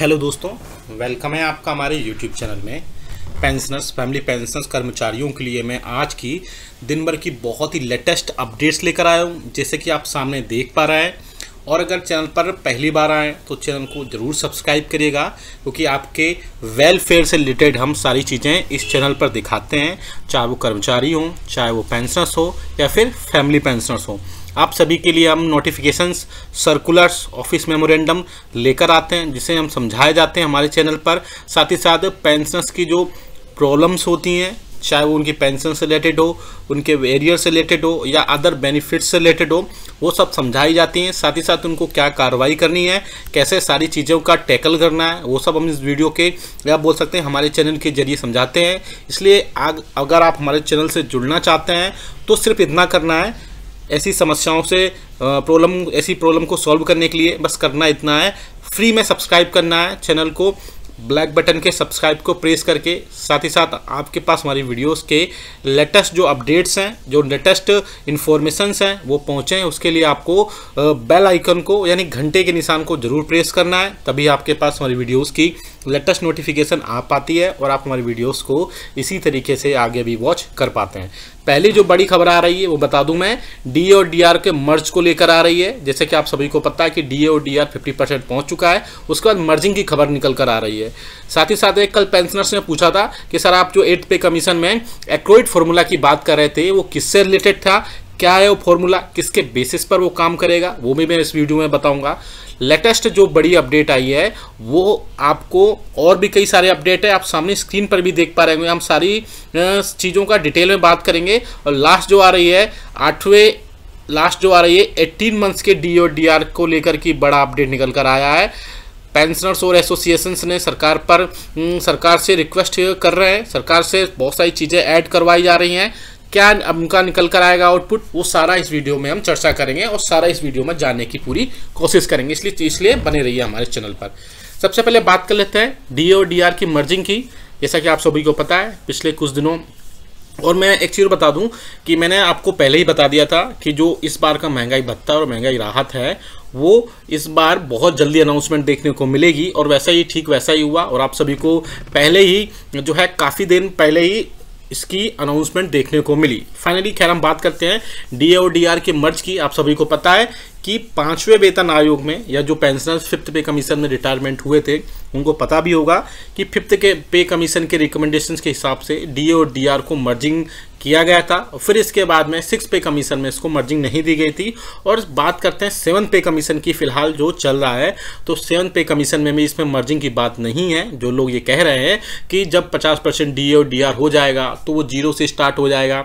hello दोस्तों welcome है आपका हमारे यूट्यूब चैनल में पेंशनर्स फैमिली पेंशनर्स कर्मचारियों के लिए मैं आज की दिन भर की बहुत ही लेटेस्ट अपडेट्स लेकर आया हूँ जैसे कि आप सामने देख पा रहे हैं और अगर चैनल पर पहली बार आएँ तो चैनल को ज़रूर सब्सक्राइब करिएगा क्योंकि आपके वेलफेयर से रिलेटेड हम सारी चीज़ें इस चैनल पर दिखाते हैं चाहे वो कर्मचारी हों चाहे वो पेंशनर्स हो या फिर फैमिली पेंशनर्स हों आप सभी के लिए हम नोटिफिकेशंस सर्कुलर्स ऑफिस मेमोरेंडम लेकर आते हैं जिसे हम समझाए जाते हैं हमारे चैनल पर साथ ही साथ पेंशनर्स की जो प्रॉब्लम्स होती हैं चाहे वो उनकी पेंशन से रिलेटेड हो उनके एरियर से रिलेटेड हो या अदर बेनिफिट्स से रिलेटेड हो वो सब समझाई जाती हैं साथ ही साथ उनको क्या कार्रवाई करनी है कैसे सारी चीज़ों का टैकल करना है वो सब हम इस वीडियो के या बोल सकते हैं हमारे चैनल के जरिए समझाते हैं इसलिए आग अगर आप हमारे चैनल से जुड़ना चाहते हैं तो सिर्फ इतना करना है ऐसी समस्याओं से प्रॉब्लम ऐसी प्रॉब्लम को सॉल्व करने के लिए बस करना इतना है फ्री में सब्सक्राइब करना है चैनल को ब्लैक बटन के सब्सक्राइब को प्रेस करके साथ ही साथ आपके पास हमारी वीडियोस के लेटेस्ट जो अपडेट्स हैं जो लेटेस्ट इन्फॉर्मेशंस हैं वो पहुँचें उसके लिए आपको बेल आइकन को यानी घंटे के निशान को जरूर प्रेस करना है तभी आपके पास हमारी वीडियोस की लेटेस्ट नोटिफिकेशन आ पाती है और आप हमारे वीडियोस को इसी तरीके से आगे भी वॉच कर पाते हैं पहली जो बड़ी खबर आ रही है वो बता दूं मैं डी और डी के मर्ज को लेकर आ रही है जैसे कि आप सभी को पता है कि डी और डी आर फिफ्टी परसेंट पहुँच चुका है उसके बाद मर्जिंग की खबर निकल कर आ रही है साथ ही साथ एक कल पेंशनर्स ने पूछा था कि सर आप जो एट पे कमीशन में एक्रोइड फॉर्मूला की बात कर रहे थे वो किससे रिलेटेड था क्या है वो फॉर्मूला किसके बेसिस पर वो काम करेगा वो भी मैं इस वीडियो में बताऊंगा लेटेस्ट जो बड़ी अपडेट आई है वो आपको और भी कई सारे अपडेट है आप सामने स्क्रीन पर भी देख पा रहे होंगे हम सारी चीज़ों का डिटेल में बात करेंगे और लास्ट जो आ रही है आठवें लास्ट जो आ रही है एट्टीन मंथ्स के डी ओ डी को लेकर की बड़ा अपडेट निकल कर आया है पेंशनर्स और एसोसिएशंस ने सरकार पर हम्म, सरकार से रिक्वेस्ट कर रहे हैं सरकार से बहुत सारी चीज़ें ऐड करवाई जा रही हैं क्या उनका निकल कर आएगा आउटपुट वो सारा इस वीडियो में हम चर्चा करेंगे और सारा इस वीडियो में जानने की पूरी कोशिश करेंगे इसलिए इसलिए बने रहिए हमारे चैनल पर सबसे पहले बात कर लेते हैं डी और डी की मर्जिंग की जैसा कि आप सभी को पता है पिछले कुछ दिनों और मैं एक चीज़ बता दूं कि मैंने आपको पहले ही बता दिया था कि जो इस बार का महंगाई भत्ता और महंगाई राहत है वो इस बार बहुत जल्दी अनाउंसमेंट देखने को मिलेगी और वैसा ही ठीक वैसा ही हुआ और आप सभी को पहले ही जो है काफ़ी दिन पहले ही इसकी अनाउंसमेंट देखने को मिली फाइनली खैर हम बात करते हैं डी और डी के मर्ज की आप सभी को पता है कि पांचवें वेतन आयोग में या जो पेंशनर्स फिफ्थ पे कमीशन में रिटायरमेंट हुए थे उनको पता भी होगा कि फिफ्थ के पे कमीशन के रिकमेंडेशन के हिसाब से डी और डी को मर्जिंग किया गया था और फिर इसके बाद में सिक्स पे कमीशन में इसको मर्जिंग नहीं दी गई थी और बात करते हैं सेवन पे कमीशन की फिलहाल जो चल रहा है तो सेवन पे कमीशन में भी इसमें मर्जिंग की बात नहीं है जो लोग ये कह रहे हैं कि जब पचास परसेंट डी ओ डी हो जाएगा तो वो जीरो से स्टार्ट हो जाएगा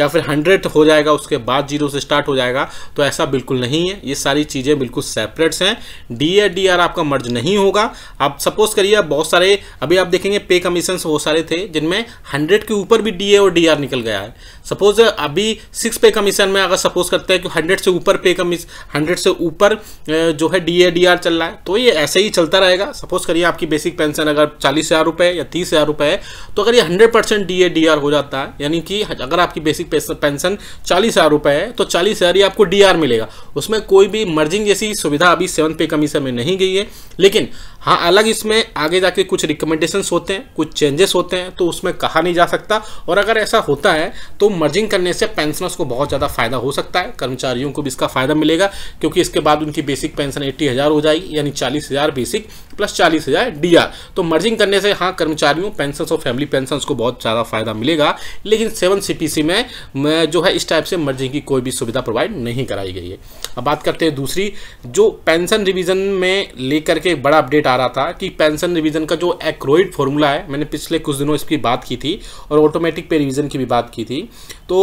या फिर हंड्रेड हो जाएगा उसके बाद जीरो से स्टार्ट हो जाएगा तो ऐसा बिल्कुल नहीं है ये सारी चीज़ें बिल्कुल सेपरेट्स हैं डी ए डी आर आपका मर्ज नहीं होगा आप सपोज करिए बहुत सारे अभी आप देखेंगे पे कमीशन बहुत सारे थे जिनमें हंड्रेड के ऊपर भी डी ए और डी आर निकल गया है सपोज अभी सिक्स पे कमीशन में अगर सपोज करते हैं कि हंड्रेड से ऊपर पे कमीशन हंड्रेड से ऊपर जो है डी ए डी आर चल रहा है तो ये ऐसे ही चलता रहेगा सपोज करिए आपकी बेसिक पेंशन अगर चालीस हज़ार रुपये या तीस हज़ार रुपये है तो अगर ये hundred percent D A D R हो जाता है यानी कि अगर आपकी बेसिक पेंशन चालीस हज़ार रुपए है तो चालीस हज़ार ही आपको डीआर मिलेगा उसमें कोई भी मर्जिंग जैसी सुविधा अभी सेवन पे कमीशन में नहीं गई है लेकिन हाँ अलग इसमें आगे जाके कुछ रिकमेंडेशंस होते हैं कुछ चेंजेस होते हैं तो उसमें कहा नहीं जा सकता और अगर ऐसा होता है तो मर्जिंग करने से पेंशनर्स को बहुत ज़्यादा फायदा हो सकता है कर्मचारियों को भी इसका फायदा मिलेगा क्योंकि इसके बाद उनकी बेसिक पेंशन एट्टी हज़ार हो जाएगी यानी चालीस हज़ार बेसिक प्लस चालीस हज़ार डी तो मर्जिंग करने से हाँ कर्मचारियों पेंशन और फैमिली पेंशन को बहुत ज़्यादा फायदा मिलेगा लेकिन सेवन सी में जो है इस टाइप से मर्जिंग की कोई भी सुविधा प्रोवाइड नहीं कराई गई है अब बात करते हैं दूसरी जो पेंशन रिविज़न में लेकर के एक बड़ा अपडेट आ चाह रहा था कि पेंशन रिवीजन का जो एक्रोइड फॉर्मूला है मैंने पिछले कुछ दिनों इसकी बात की थी और ऑटोमेटिक पे रिवीजन की भी बात की थी तो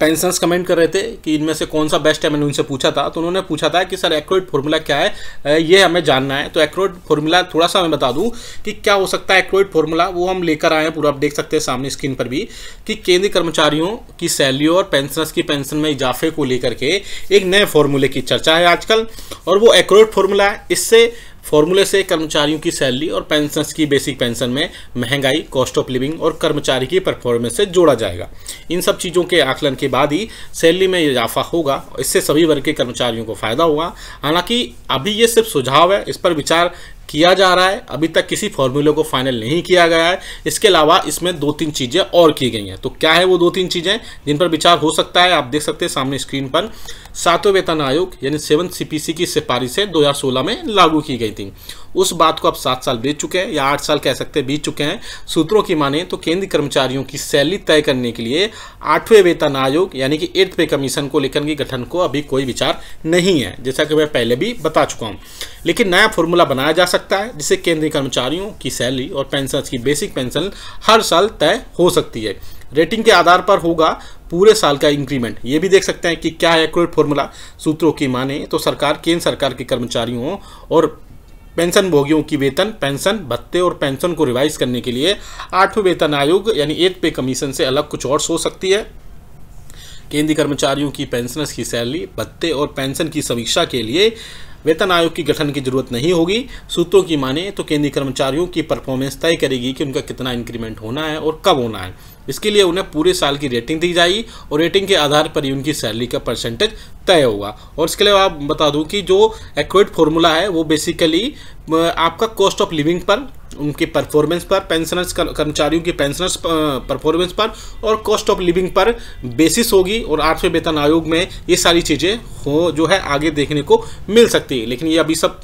पेंशन कमेंट कर रहे थे कि इनमें से कौन सा बेस्ट है मैंने उनसे पूछा था तो उन्होंने पूछा था कि सर एक्रोइड फॉर्मूला क्या है ये हमें जानना है तो एक्रोइड फॉर्मूला थोड़ा सा मैं बता दूं कि क्या हो सकता है एक्रोइड फॉर्मूला वो हम लेकर आए हैं पूरा आप देख सकते हैं सामने स्क्रीन पर भी कि केंद्रीय कर्मचारियों की सैलरी और पेंशनस की पेंशन में इजाफे को लेकर के एक नए फॉर्मूले की चर्चा है आजकल और वो एक्रोइड फॉर्मूला है इससे फॉर्मूले से कर्मचारियों की सैलरी और पेंशन की बेसिक पेंशन में महंगाई कॉस्ट ऑफ लिविंग और कर्मचारी की परफॉर्मेंस से जोड़ा जाएगा इन सब चीज़ों के आकलन के बाद ही सैलरी में इजाफा होगा इससे सभी वर्ग के कर्मचारियों को फायदा होगा हालांकि अभी ये सिर्फ सुझाव है इस पर विचार किया जा रहा है अभी तक किसी फॉर्मूले को फाइनल नहीं किया गया है इसके अलावा इसमें दो तीन चीज़ें और की गई हैं तो क्या है वो दो तीन चीज़ें जिन पर विचार हो सकता है आप देख सकते हैं सामने स्क्रीन पर सातवें वेतन आयोग यानी सेवन सीपीसी की सिफारिशें 2016 में लागू की गई थी उस बात को अब सात साल बीत चुके हैं या आठ साल कह सकते हैं बीत चुके हैं सूत्रों की माने तो केंद्रीय कर्मचारियों की सैलरी तय करने के लिए आठवें वेतन आयोग यानी कि एट्थ पे कमीशन को लेकर के गठन को अभी कोई विचार नहीं है जैसा कि मैं पहले भी बता चुका हूँ लेकिन नया फॉर्मूला बनाया जा सकता सकता है जिससे केंद्रीय कर्मचारियों की सैलरी और पेंशन की बेसिक पेंशन हर साल तय हो सकती है रेटिंग के आधार पर होगा पूरे साल का इंक्रीमेंट ये भी देख सकते हैं कि क्या है एक्यूरेट फॉर्मूला सूत्रों की माने तो सरकार केंद्र सरकार के कर्मचारियों और पेंशन भोगियों की वेतन पेंशन भत्ते और पेंशन को रिवाइज करने के लिए आठवें वेतन आयोग यानी एट पे कमीशन से अलग कुछ और सोच सकती है केंद्रीय कर्मचारियों की पेंशनर्स की सैलरी भत्ते और पेंशन की समीक्षा के लिए वेतन आयोग की गठन की जरूरत नहीं होगी सूत्रों की माने तो केंद्रीय कर्मचारियों की परफॉर्मेंस तय करेगी कि उनका कितना इंक्रीमेंट होना है और कब होना है इसके लिए उन्हें पूरे साल की रेटिंग दी जाएगी और रेटिंग के आधार पर ही उनकी सैलरी का परसेंटेज तय होगा और इसके लिए आप बता दूं कि जो एक्यूरेट फॉर्मूला है वो बेसिकली आपका कॉस्ट ऑफ लिविंग पर उनके परफॉर्मेंस पर पेंशनर्स कर्मचारियों की पेंशनर्स परफॉर्मेंस पर और कॉस्ट ऑफ लिविंग पर बेसिस होगी और आठवें वेतन आयोग में ये सारी चीज़ें हो जो है आगे देखने को मिल सकती है लेकिन ये अभी सब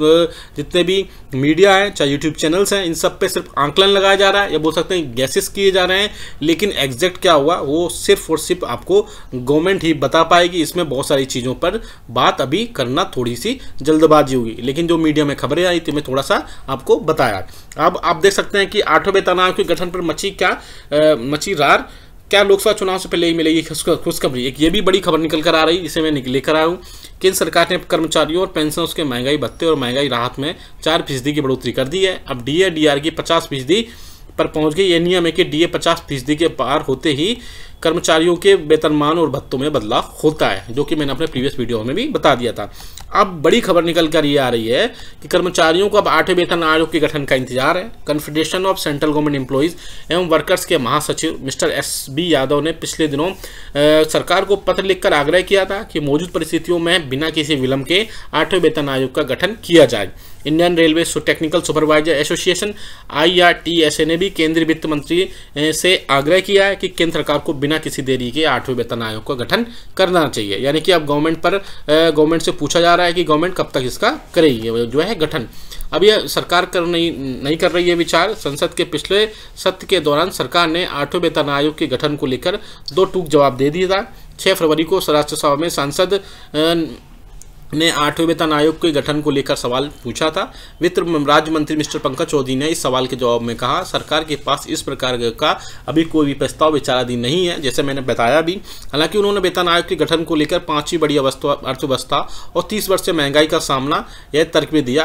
जितने भी मीडिया हैं चाहे यूट्यूब चैनल्स हैं इन सब पे सिर्फ आंकलन लगाया जा रहा है या बोल सकते हैं गैसेस किए जा रहे हैं लेकिन एग्जैक्ट क्या हुआ वो सिर्फ और सिर्फ आपको गवर्नमेंट ही बता पाएगी इसमें बहुत सारी चीज़ों चीज़ों पर बात अभी करना थोड़ी सी जल्दबाजी होगी लेकिन जो मीडिया में खबरें आई थी मैं थोड़ा सा आपको बताया अब आप देख सकते हैं कि आठवें तनाव के गठन पर मची क्या आ, मची रार क्या लोकसभा चुनाव से पहले ही मिलेगी खुशखबरी एक ये भी बड़ी खबर निकल कर आ रही जिसे मैं लेकर आया हूँ केंद्र सरकार ने कर्मचारियों और पेंशनर्स के महंगाई भत्ते और महंगाई राहत में चार फीसदी की बढ़ोतरी कर दी है अब डी डीआर की पचास फीसदी पर पहुंच गई यह नियम है कि डीए 50 फीसदी के पार होते ही कर्मचारियों के वेतनमान और भत्तों में बदलाव होता है जो कि मैंने अपने प्रीवियस वीडियो में भी बता दिया था अब बड़ी खबर निकल कर ये आ रही है कि कर्मचारियों को अब आठवें वेतन आयोग के गठन का इंतजार है confederation of central government employees एवं वर्कर्स के महासचिव मिस्टर एस बी यादव ने पिछले दिनों आ, सरकार को पत्र लिखकर आग्रह किया था कि मौजूद परिस्थितियों में बिना किसी विलंब के आठवें वेतन आयोग का गठन किया जाए Indian railway technical supervisor association IRTSA ने भी केंद्रीय वित्त मंत्री से आग्रह किया है कि केंद्र सरकार को बिना किसी देरी के आठवें वेतन आयोग का गठन करना चाहिए यानी कि अब गवर्नमेंट पर गवर्नमेंट से पूछा जा रहा है कि गवर्नमेंट कब तक इसका करेगी जो है गठन अब यह सरकार कर नहीं नहीं कर रही है विचार संसद के पिछले सत्र के दौरान सरकार ने आठवें वेतन आयोग के गठन को लेकर दो टूक जवाब दे दिया था छः फरवरी को राज्यसभा में सांसद ने आठवें वेतन आयोग के गठन को लेकर सवाल पूछा था वित्त राज्य मंत्री मिस्टर पंकज चौधरी ने इस सवाल के जवाब में कहा सरकार के पास इस प्रकार का अभी कोई भी प्रस्ताव विचाराधीन नहीं है जैसे मैंने बताया भी हालांकि उन्होंने वेतन आयोग के गठन को लेकर पांचवी बड़ी अर्थव्यवस्था और तीस वर्ष से महंगाई का सामना यह तर्क भी दिया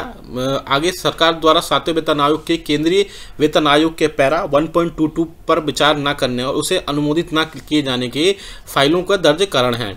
आगे सरकार द्वारा सातवें वेतन आयोग के केंद्रीय वेतन आयोग के पैरा वन पर विचार न करने और उसे अनुमोदित न किए जाने के फाइलों का दर्ज कारण है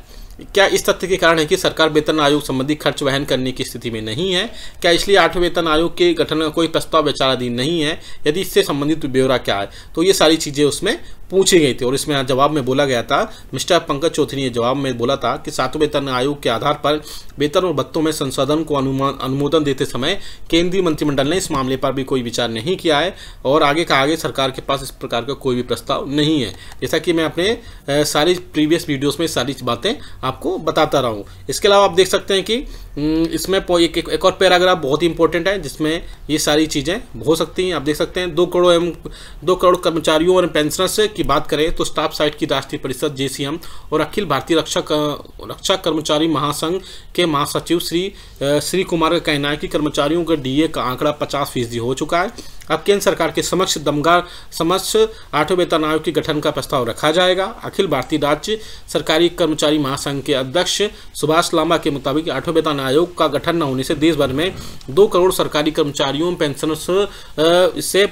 क्या इस तथ्य के कारण है कि सरकार वेतन आयोग संबंधी खर्च वहन करने की स्थिति में नहीं है क्या इसलिए आठवें वेतन आयोग के गठन का कोई प्रस्ताव विचाराधीन नहीं है यदि इससे संबंधित तो ब्यौरा क्या है तो ये सारी चीज़ें उसमें पूछी गई थी और इसमें जवाब में बोला गया था मिस्टर पंकज चौधरी ने जवाब में बोला था कि सातवें वेतन आयोग के आधार पर वेतन और भत्तों में संसाधन को अनुमान अनुमोदन देते समय केंद्रीय मंत्रिमंडल ने इस मामले पर भी कोई विचार नहीं किया है और आगे का आगे सरकार के पास इस प्रकार का कोई भी प्रस्ताव नहीं है जैसा कि मैं अपने सारी प्रीवियस वीडियोज़ में सारी बातें आपको बताता रहा हूँ इसके अलावा आप देख सकते हैं कि हम्म, इसमें एक, एक, एक और पैराग्राफ बहुत ही इंपॉर्टेंट है जिसमें ये सारी चीज़ें हो सकती हैं आप देख सकते हैं दो करोड़ एवं दो करोड़ कर्मचारियों और पेंशनर्स की बात करें तो स्टाफ साइट की राष्ट्रीय परिषद जे और अखिल भारतीय रक्षा रक्षा कर्मचारी महासंघ के महासचिव श्री श्री कुमार का कहना है कि कर्मचारियों का डी का आंकड़ा पचास फीसदी हो चुका है अब केंद्र सरकार के समक्ष दमगार समक्ष आठों वेतन आयोग के गठन का प्रस्ताव रखा जाएगा अखिल भारतीय राज्य सरकारी कर्मचारी महासंघ के अध्यक्ष सुभाष लांबा के मुताबिक आठों वेतन आयोग का गठन न होने से देश भर में दो करोड़ सरकारी कर्मचारियों पेंशनर्स से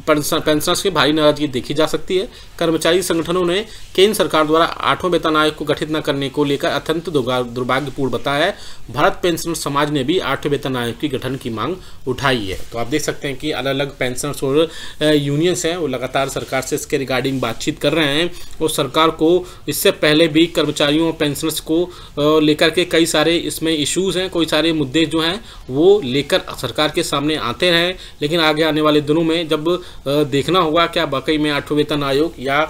पेंशनर्स की भारी नाराजगी देखी जा सकती है कर्मचारी संगठनों ने केंद्र सरकार द्वारा आठों वेतन आयोग को गठित न करने को लेकर अत्यंत दुर्भाग्यपूर्ण बताया है भारत पेंशनर समाज ने भी आठवें वेतन आयोग के गठन की मांग उठाई है तो आप देख सकते हैं कि अलग अलग पेंशनर्स और यूनियंस हैं वो लगातार सरकार से इसके रिगार्डिंग बातचीत कर रहे हैं और सरकार को इससे पहले भी कर्मचारियों और पेंशनर्स को लेकर के कई सारे इसमें में इश्यूज़ हैं कोई सारे मुद्दे जो हैं वो लेकर सरकार के सामने आते रहें लेकिन आगे आने वाले दिनों में जब देखना होगा क्या वाकई में आठवें वेतन आयोग या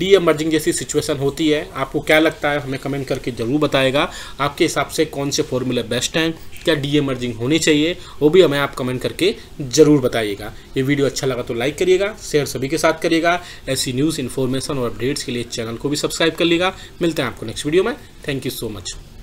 डी एमर्जिंग जैसी सिचुएशन होती है आपको क्या लगता है हमें कमेंट करके ज़रूर बताएगा आपके हिसाब से कौन से फॉर्मूले बेस्ट हैं क्या डी एमर्जिंग होनी चाहिए वो भी हमें आप कमेंट करके ज़रूर बताइएगा ये वीडियो अच्छा लगा तो लाइक करिएगा शेयर सभी के साथ करिएगा ऐसी न्यूज़ इन्फॉर्मेशन और अपडेट्स के लिए चैनल को भी सब्सक्राइब कर लीजिएगा मिलते हैं आपको नेक्स्ट वीडियो में थैंक यू सो मच